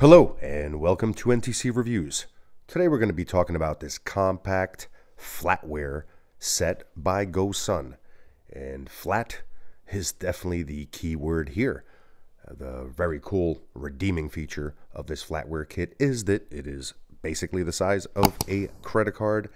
Hello and welcome to NTC Reviews. Today we're going to be talking about this compact flatware set by GoSun. And flat is definitely the key word here. Uh, the very cool redeeming feature of this flatware kit is that it is basically the size of a credit card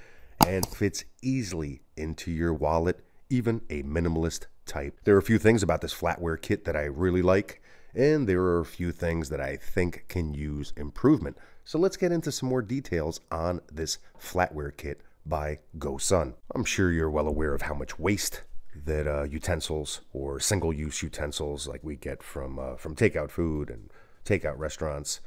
and fits easily into your wallet, even a minimalist type. There are a few things about this flatware kit that I really like and there are a few things that I think can use improvement. So let's get into some more details on this flatware kit by GoSun. I'm sure you're well aware of how much waste that uh, utensils or single-use utensils like we get from uh, from takeout food and takeout restaurants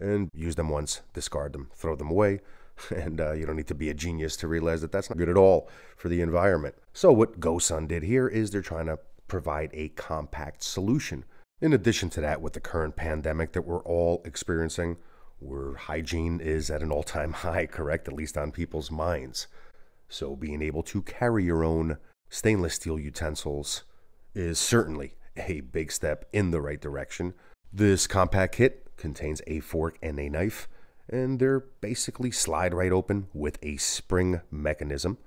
and use them once, discard them, throw them away. And uh, you don't need to be a genius to realize that that's not good at all for the environment. So what GoSun did here is they're trying to provide a compact solution in addition to that, with the current pandemic that we're all experiencing, where hygiene is at an all time high, correct? At least on people's minds. So being able to carry your own stainless steel utensils is certainly a big step in the right direction. This compact kit contains a fork and a knife, and they're basically slide right open with a spring mechanism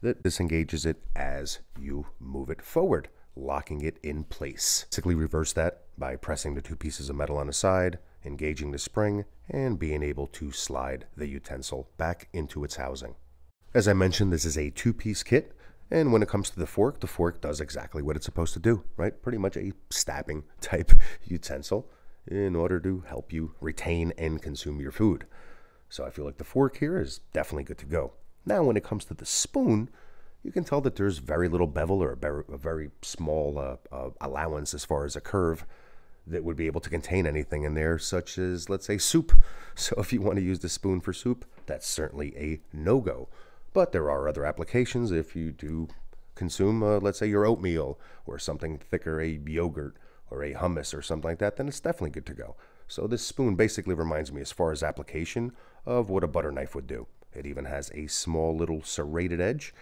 that disengages it as you move it forward locking it in place. Basically reverse that by pressing the two pieces of metal on the side, engaging the spring, and being able to slide the utensil back into its housing. As I mentioned, this is a two-piece kit, and when it comes to the fork, the fork does exactly what it's supposed to do, right? Pretty much a stabbing type utensil in order to help you retain and consume your food. So I feel like the fork here is definitely good to go. Now, when it comes to the spoon, you can tell that there's very little bevel or a very, small uh, uh, allowance as far as a curve that would be able to contain anything in there, such as, let's say, soup. So if you want to use the spoon for soup, that's certainly a no go. But there are other applications if you do consume, uh, let's say, your oatmeal or something thicker, a yogurt or a hummus or something like that, then it's definitely good to go. So this spoon basically reminds me, as far as application, of what a butter knife would do. It even has a small little serrated edge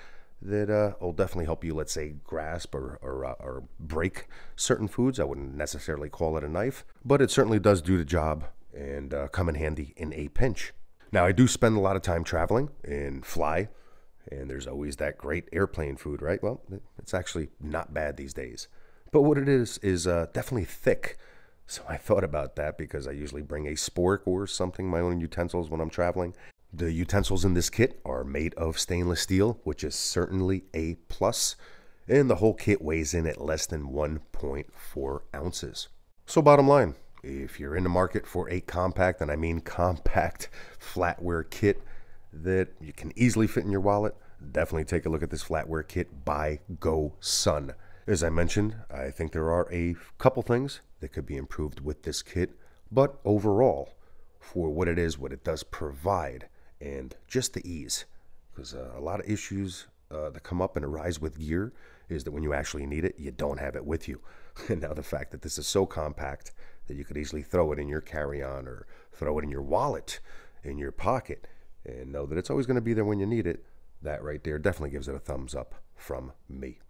that uh, will definitely help you, let's say, grasp or, or, uh, or break certain foods. I wouldn't necessarily call it a knife, but it certainly does do the job and uh, come in handy in a pinch. Now, I do spend a lot of time traveling and fly, and there's always that great airplane food, right? Well, it's actually not bad these days. But what it is, is uh, definitely thick. So I thought about that because I usually bring a spork or something, my own utensils when I'm traveling. The utensils in this kit are made of stainless steel, which is certainly a plus, and the whole kit weighs in at less than 1.4 ounces. So bottom line, if you're in the market for a compact, and I mean compact flatware kit that you can easily fit in your wallet, definitely take a look at this flatware kit by Go Sun. As I mentioned, I think there are a couple things that could be improved with this kit, but overall, for what it is, what it does provide, and just the ease. Because uh, a lot of issues uh, that come up and arise with gear is that when you actually need it, you don't have it with you. And now the fact that this is so compact that you could easily throw it in your carry-on or throw it in your wallet, in your pocket, and know that it's always going to be there when you need it, that right there definitely gives it a thumbs up from me.